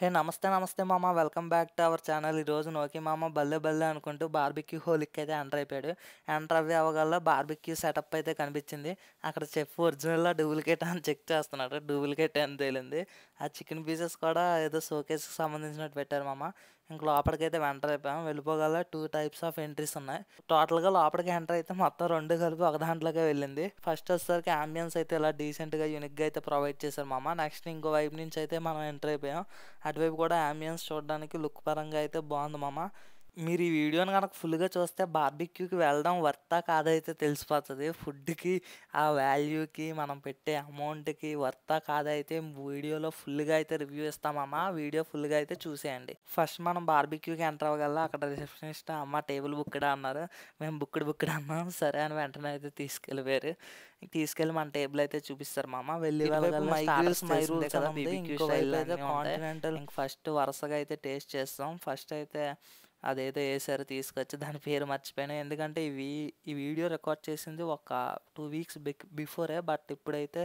హే నమస్తే నమస్తే మామ welcome back to our channel ఈరోజు నోకి మామ బల్లె బల్లె అనుకుంటూ బార్బిక్యూ హోలిక్ అయితే ఎంటర్ అయిపోయాడు ఎంటర్ అవ్వే అవగల్లా బార్బిక్యూ సెటప్ అయితే కనిపించింది అక్కడ చెఫ్ ఒరిజినల్గా డూప్లికేట్ అని చెక్ చేస్తున్నాడు డూప్లికేట్ అని తేలింది ఆ చికెన్ పీసెస్ కూడా ఏదో సోకేస్కి సంబంధించినట్టు పెట్టారు మామ ఇంక లోపలికైతే ఎంటర్ అయిపోయాం వెళ్ళిపోగల టూ టైప్స్ ఆఫ్ ఎంట్రీస్ ఉన్నాయి టోటల్గా లోపలికి ఎంటర్ అయితే మొత్తం రెండు కలిపి ఒక దాంట్లోకే వెళ్ళింది ఫస్ట్ వచ్చేసరికి అంబియన్స్ అయితే ఇలా డీసెంట్గా యూనిక్గా అయితే ప్రొవైడ్ చేశారు మామ నెక్స్ట్ ఇంకో వైపు నుంచి అయితే మనం ఎంటర్ అయిపోయాం అటువైపు కూడా అంబియన్స్ చూడడానికి లుక్ పరంగా అయితే బాగుంది మామ మీరు ఈ వీడియోని కనుక ఫుల్గా చూస్తే బార్బిక్యూకి వెళ్ళడం వర్తా కాదైతే తెలిసిపోతుంది ఫుడ్కి ఆ వాల్యూకి మనం పెట్టే అమౌంట్కి వర్తా కాదైతే వీడియోలో ఫుల్గా అయితే రివ్యూ ఇస్తామమ్మా వీడియో ఫుల్గా అయితే చూసేయండి ఫస్ట్ మనం బార్బిక్యూకి ఎంటర్ అవ్వగల అక్కడ రిసెప్షనిస్ట్ అమ్మ టేబుల్ బుక్డా అన్నారు మేము బుక్డ్ బుక్డ్ అన్నాం సరే అని వెంటనే అయితే తీసుకెళ్ళిపోయారు తీసుకెళ్ళి మన టేబుల్ అయితే చూపిస్తారు మామ వెళ్ళి కాంటినెంటల్ ఫస్ట్ వరుసగా అయితే టేస్ట్ చేస్తాం ఫస్ట్ అయితే అదేదో వేసారు తీసుకొచ్చి దాని పేరు మర్చిపోయాను ఎందుకంటే వీ ఈ వీడియో రికార్డ్ చేసింది ఒక టూ వీక్స్ బిక్ బిఫోరే బట్ ఇప్పుడైతే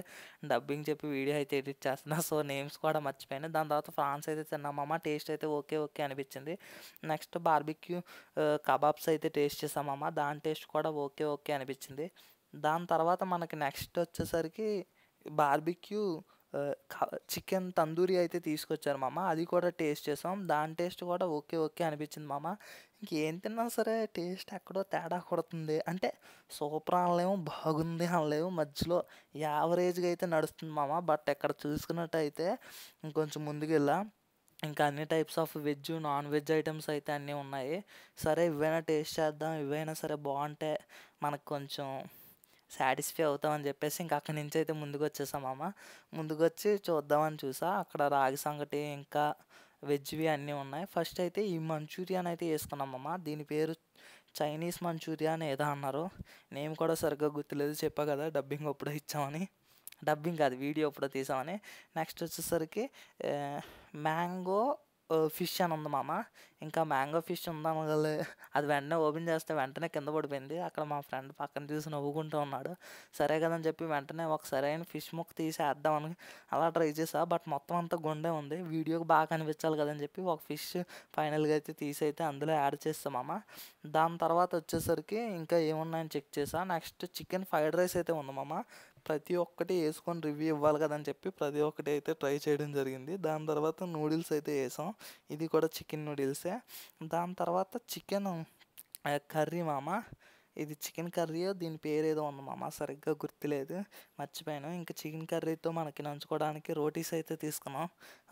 డబ్బింగ్ చెప్పి వీడియో అయితే ఎడిట్ చేస్తున్నా సో నేమ్స్ కూడా మర్చిపోయాను దాని తర్వాత ఫ్రాన్స్ అయితే తిన్నామమ్మ టేస్ట్ అయితే ఓకే ఓకే అనిపించింది నెక్స్ట్ బార్బిక్యూ కబాబ్స్ అయితే టేస్ట్ చేసామమ్మ దాని టేస్ట్ కూడా ఓకే ఓకే అనిపించింది దాని తర్వాత మనకి నెక్స్ట్ వచ్చేసరికి బార్బిక్యూ చికెన్ తందూరి అయితే తీసుకొచ్చారు మామ అది కూడా టేస్ట్ చేసాం దాని టేస్ట్ కూడా ఓకే ఓకే అనిపించింది మామ ఇంకేం తిన్నా సరే టేస్ట్ ఎక్కడో తేడా కొడుతుంది అంటే సూపర్ అనలేము బాగుంది అనలేము మధ్యలో యావరేజ్గా అయితే నడుస్తుంది మామ బట్ ఎక్కడ చూసుకున్నట్టయితే ఇంకొంచెం ముందుకు వెళ్ళా ఇంకా అన్ని types of veg non veg items అయితే అన్నీ ఉన్నాయి సరే ఇవైనా టేస్ట్ చేద్దాం ఇవైనా సరే బాగుంటే మనకు కొంచెం సాటిస్ఫై అవుతామని చెప్పేసి ఇంకా అక్కడి నుంచి అయితే ముందుకు వచ్చేసాం అమ్మ ముందుకు వచ్చి చూద్దామని చూసా అక్కడ రాగి సంగటి ఇంకా వెజ్వి అన్నీ ఉన్నాయి ఫస్ట్ అయితే ఈ మంచూరియాన్ అయితే వేసుకున్నామమ్మ దీని పేరు చైనీస్ మంచూరియా అని ఏదో అన్నారు నేను కూడా సరిగ్గా గుర్తులేదు చెప్పా కదా డబ్బింగ్ అప్పుడే ఇచ్చామని డబ్బింగ్ కాదు వీడియో అప్పుడే తీసామని నెక్స్ట్ వచ్చేసరికి మ్యాంగో ఫిష్ అని ఉంది మామ ఇంకా మ్యాంగో ఫిష్ ఉందనగలే అది వెంటనే ఓపెన్ చేస్తే వెంటనే కింద పడిపోయింది అక్కడ మా ఫ్రెండ్ పక్కన చూసి నవ్వుకుంటూ ఉన్నాడు సరే కదని చెప్పి వెంటనే ఒక సరైన ఫిష్ ముక్క తీసి వేద్దామని అలా ట్రై చేసా బట్ మొత్తం అంతా గుండే ఉంది వీడియోకి బాగా కనిపించాలి కదని చెప్పి ఒక ఫిష్ ఫైనల్గా అయితే తీసి అయితే అందులో యాడ్ చేస్తామమ్మ దాని తర్వాత వచ్చేసరికి ఇంకా ఏమున్నాయని చెక్ చేసా నెక్స్ట్ చికెన్ ఫ్రైడ్ రైస్ అయితే ఉంది మామ ప్రతి ఒక్కటి వేసుకొని రివ్యూ ఇవ్వాలి కదని చెప్పి ప్రతి ఒక్కటి అయితే ట్రై చేయడం జరిగింది దాని తర్వాత నూడిల్స్ అయితే వేసాం ఇది కూడా చికెన్ నూడిల్సే దాని తర్వాత చికెన్ కర్రీ మామ ఇది చికెన్ కర్రీ దీని పేరు ఏదో ఉంది మామ సరిగ్గా గుర్తులేదు మర్చిపోయాను ఇంకా చికెన్ కర్రీతో మనకి నంచుకోవడానికి రోటీస్ అయితే తీసుకున్నాం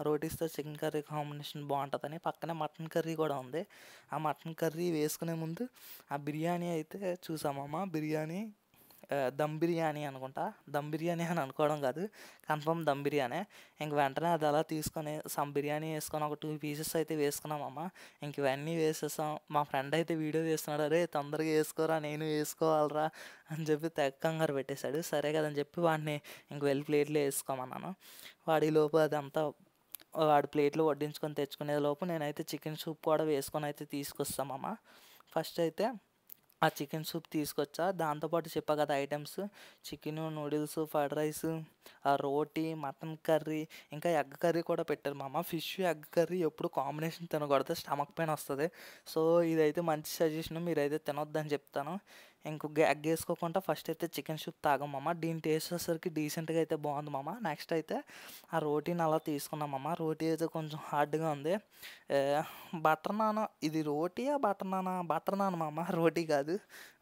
రోటీస్తో చికెన్ కర్రీ కాంబినేషన్ బాగుంటుందని పక్కనే మటన్ కర్రీ కూడా ఉంది ఆ మటన్ కర్రీ వేసుకునే ముందు ఆ బిర్యానీ అయితే చూసామమ్మ బిర్యానీ దమ్ బిర్యానీ అనుకుంటా దమ్ బిర్యానీ అని అనుకోవడం కాదు కన్ఫర్మ్ దమ్ బిర్యానీ ఇంక వెంటనే అది అలా తీసుకొని సమ్ బిర్యానీ వేసుకొని ఒక టూ పీసెస్ అయితే వేసుకున్నాం అమ్మ ఇంక ఇవన్నీ వేసేసాం మా ఫ్రెండ్ అయితే వీడియో చేస్తున్నాడు అరే తొందరగా వేసుకోరా నేను వేసుకోవాలరా అని చెప్పి తెగ కంగారు పెట్టేశాడు సరే కదని చెప్పి వాడిని ఇంక వెళ్ళి ప్లేట్లో వేసుకోమన్నాను వాడి లోపు అదంతా వాడు ప్లేట్లో వడ్డించుకొని తెచ్చుకునే లోపు నేనైతే చికెన్ సూప్ కూడా వేసుకొని అయితే తీసుకొస్తామమ్మ ఫస్ట్ అయితే ఆ చికెన్ సూప్ తీసుకొచ్చా దాంతోపాటు చెప్పా కదా items chicken noodles fried rice ఆ రోటీ మటన్ కర్రీ ఇంకా ఎగ్ కర్రీ కూడా పెట్టారు మా అమ్మ ఫిష్ ఎగ్ కర్రీ ఎప్పుడు కాంబినేషన్ తినకూడదు స్టమక్ పెయిన్ వస్తుంది సో ఇదైతే మంచి సజెషన్ మీరైతే తినొద్దని చెప్తాను ఇంకో వేసుకోకుండా ఫస్ట్ అయితే చికెన్ సూప్ అమ్మ దీని టేస్ట్ వచ్చేసరికి డీసెంట్గా అయితే బాగుంది మామ నెక్స్ట్ అయితే ఆ రోటీని అలా తీసుకున్నామమ్మ రోటీ అయితే కొంచెం హార్డ్గా ఉంది బటర్ నాన్న ఇది రోటీయా బటర్ నానా బటర్ నాన్న మామ రోటీ కాదు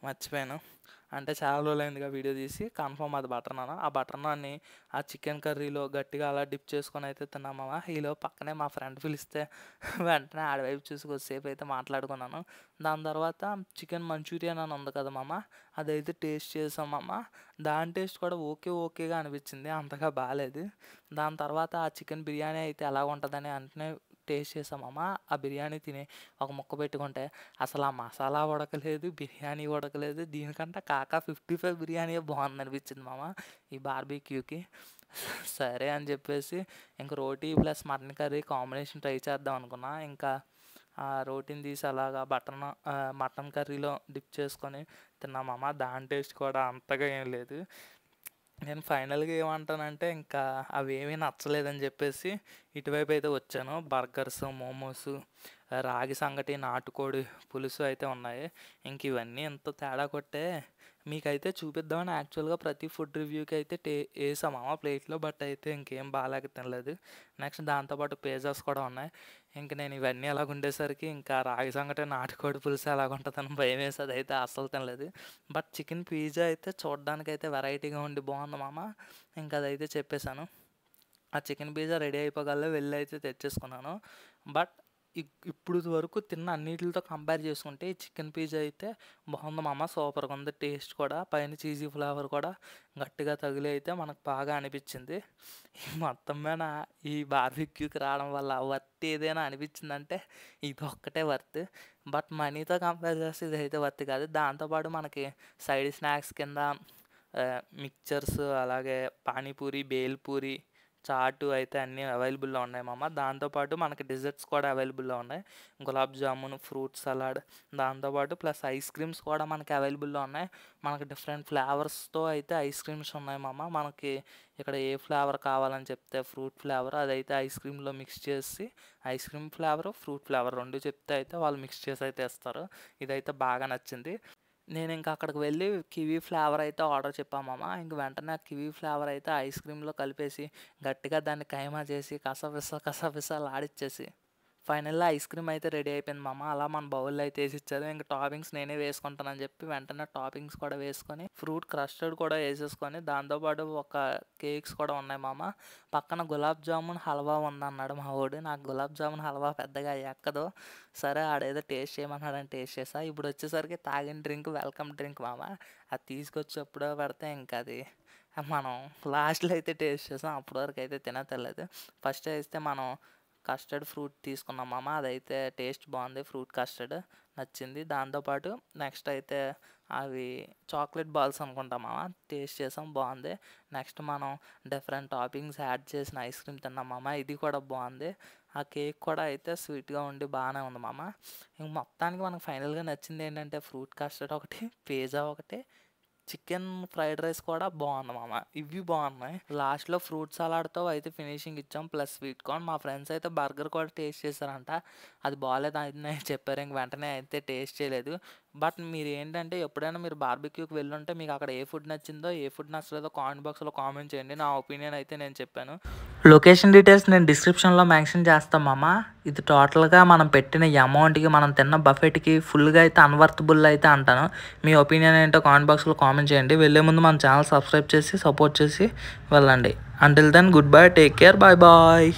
మర్చిపోయాను అంటే చాలా రోజులైందిగా వీడియో తీసి కన్ఫర్మ్ అది బటర్ నాన్ ఆ బటర్ నాన్ని ఆ చికెన్ కర్రీలో గట్టిగా అలా డిప్ చేసుకొని అయితే తిన్నామా ఈలో పక్కనే మా ఫ్రెండ్ పిలిస్తే వెంటనే ఆడవైపు చూసి కొద్దిసేపు అయితే మాట్లాడుకున్నాను దాని తర్వాత చికెన్ మంచూరియన్ అని ఉంది కదా మామ అదైతే టేస్ట్ చేసామమ్మ దాని టేస్ట్ కూడా ఓకే ఓకేగా అనిపించింది అంతగా బాగాలేదు దాని తర్వాత ఆ చికెన్ బిర్యానీ అయితే ఎలా ఉంటుందని అంటే టేస్ట్ చేసామమ్మా ఆ బిర్యానీ తిని ఒక ముక్క పెట్టుకుంటే అసలు ఆ మసాలా ఉడకలేదు బిర్యానీ ఉడకలేదు దీనికంటే కాకా ఫిఫ్టీ ఫైవ్ బిర్యానీ బాగుంది అనిపించింది మామ ఈ బార్బీక్యూకి సరే అని చెప్పేసి ఇంక రోటీ plus mutton curry combination try చేద్దాం అనుకున్నా ఇంకా ఆ రోటీని తీసి అలాగా బటన్ మటన్ కర్రీలో డిప్ చేసుకొని తిన్నామమ్మ దాని టేస్ట్ కూడా అంతగా ఏం లేదు నేను ఫైనల్గా ఏమంటానంటే ఇంకా అవేమీ నచ్చలేదని చెప్పేసి ఇటువైపు అయితే వచ్చాను బర్గర్స్ మోమోస్ రాగి సంగటి నాటుకోడి పులుసు అయితే ఉన్నాయి ఇంక ఇవన్నీ ఎంతో తేడా కొట్టే మీకైతే చూపిద్దామని యాక్చువల్గా ప్రతి ఫుడ్ రివ్యూకి అయితే టే వేసామా ప్లేట్లో బట్ అయితే ఇంకేం బాగాలేక తినలేదు నెక్స్ట్ దాంతోపాటు పేజెస్ కూడా ఉన్నాయి ఇంక నేను ఇవన్నీ ఎలాగ ఉండేసరికి ఇంకా రాగి సంగటి నాటుకోడి పులుసు అలాగ ఉంటుందని భయం వేసేది అయితే అస్సలు తినలేదు బట్ చికెన్ పిజ్జా అయితే చూడడానికి అయితే వెరైటీగా ఉండి బాగుంది మామ ఇంకా అదైతే చెప్పేశాను ఆ చికెన్ పిజ్జా రెడీ అయిపోగల వెళ్ళి అయితే తెచ్చేసుకున్నాను బట్ ఇప్పుడు వరకు తిన్న అన్నిటితో కంపేర్ చేసుకుంటే చికెన్ పిజ్జా అయితే బాగుంది మామ సూపర్గా ఉంది టేస్ట్ కూడా పైన చీజీ ఫ్లేవర్ కూడా గట్టిగా తగిలి అయితే మనకు బాగా అనిపించింది మొత్తం మీద ఈ బార్బిక్యూకి రావడం వల్ల వర్త్ ఏదైనా అనిపించిందంటే ఇది ఒక్కటే వర్త్ బట్ మనీతో కంపేర్ చేస్తే ఇది అయితే వర్త్ కాదు దాంతోపాటు మనకి సైడ్ స్నాక్స్ కింద మిక్చర్స్ అలాగే పానీపూరి బేల్పూరి చాటు అయితే అన్నీ అవైలబుల్లో ఉన్నాయి మామ దాంతోపాటు మనకి డిజర్ట్స్ కూడా అవైలబుల్లో ఉన్నాయి గులాబ్ జామున్ ఫ్రూట్ సలాడ్ దాంతోపాటు ప్లస్ ఐస్ క్రీమ్స్ కూడా మనకి అవైలబుల్లో ఉన్నాయి మనకి డిఫరెంట్ ఫ్లేవర్స్తో అయితే ఐస్ క్రీమ్స్ ఉన్నాయి మామ మనకి ఇక్కడ ఏ ఫ్లేవర్ కావాలని చెప్తే ఫ్రూట్ ఫ్లేవర్ అదైతే ఐస్ క్రీమ్లో మిక్స్ చేసి ice cream flavour fruit flavour రెండు చెప్తే అయితే వాళ్ళు మిక్స్ చేసి అయితే ఇస్తారు ఇదైతే బాగా నచ్చింది నేను ఇంకా అక్కడికి వెళ్ళి కివీ ఫ్లేవర్ అయితే ఆర్డర్ చెప్పామమ్మ ఇంక వెంటనే ఆ కివీ ఫ్లేవర్ అయితే ఐస్ క్రీమ్లో కలిపేసి గట్టిగా దాన్ని కైమా చేసి కసపిస కసవిసలు ఆడిచ్చేసి ఫైనల్లో ఐస్ క్రీమ్ అయితే రెడీ అయిపోయింది మామ అలా మన బౌల్లో అయితే వేసి ఇచ్చారు ఇంకా టాపింగ్స్ నేనే వేసుకుంటానని చెప్పి వెంటనే టాపింగ్స్ కూడా వేసుకొని ఫ్రూట్ క్రస్టర్డ్ కూడా వేసేసుకొని దాంతోపాటు ఒక కేక్స్ కూడా ఉన్నాయి మామ పక్కన గులాబ్ జామున్ హల్వా ఉందన్నాడు మా ఓడు నాకు గులాబ్ జామున్ హల్వా పెద్దగా ఎక్కదు సరే ఆడేదో టేస్ట్ చేయమన్నాడని టేస్ట్ చేసా ఇప్పుడు వచ్చేసరికి తాగిన డ్రింక్ వెల్కమ్ డ్రింక్ మామ అది తీసుకొచ్చేప్పుడో పెడితే ఇంకా అది మనం లాస్ట్లో అయితే టేస్ట్ చేసాం అప్పటివరకు అయితే తినతలేదు ఫస్ట్ వేస్తే మనం కస్టర్డ్ ఫ్రూట్ తీసుకున్నాం మామ అదైతే టేస్ట్ బాగుంది ఫ్రూట్ కస్టర్డ్ నచ్చింది దాంతోపాటు నెక్స్ట్ అయితే అవి చాక్లెట్ బాల్స్ అనుకుంటాం మామ టేస్ట్ చేసాం బాగుంది నెక్స్ట్ మనం డిఫరెంట్ టాపింగ్స్ యాడ్ చేసిన ఐస్ క్రీమ్ తిన్నాం మామ ఇది కూడా బాగుంది ఆ కేక్ కూడా అయితే స్వీట్గా ఉండి బాగానే ఉంది మామ ఇంక మొత్తానికి మనకు ఫైనల్గా నచ్చింది ఏంటంటే ఫ్రూట్ కస్టర్డ్ ఒకటి పేజా ఒకటి చికెన్ ఫ్రైడ్ రైస్ కూడా బాగుంది మామ ఇవి బాగున్నాయి లాస్ట్లో ఫ్రూట్ సలాడ్తో అయితే ఫినిషింగ్ ఇచ్చాం ప్లస్ స్వీట్ కార్న్ మా ఫ్రెండ్స్ అయితే బర్గర్ కూడా టేస్ట్ చేశారంట అది బాగాలేదు అని చెప్పారు ఇంక వెంటనే అయితే టేస్ట్ చేయలేదు బట్ మీరు ఏంటంటే ఎప్పుడైనా మీరు బార్బిక్యూకి వెళ్ళుంటే మీకు అక్కడ ఏ ఫుడ్ నచ్చిందో ఏ ఫుడ్ నచ్చలేదో కామెంట్ బాక్స్లో కామెంట్ చేయండి నా ఒపీనియన్ అయితే నేను చెప్పాను లొకేషన్ డీటెయిల్స్ నేను డిస్క్రిప్షన్లో మెన్షన్ చేస్తాం మామ ఇది టోటల్గా మనం పెట్టిన అమౌంట్కి మనం తిన్న బఫెట్కి ఫుల్గా అయితే అన్వర్తబుల్ అయితే అంటాను మీ ఒపీనియన్ ఏంటో కామెంట్ బాక్స్లో కామెంట్ చేయండి వెళ్ళే ముందు మన ఛానల్ సబ్స్క్రైబ్ చేసి సపోర్ట్ చేసి వెళ్ళండి until then good bye take care bye bye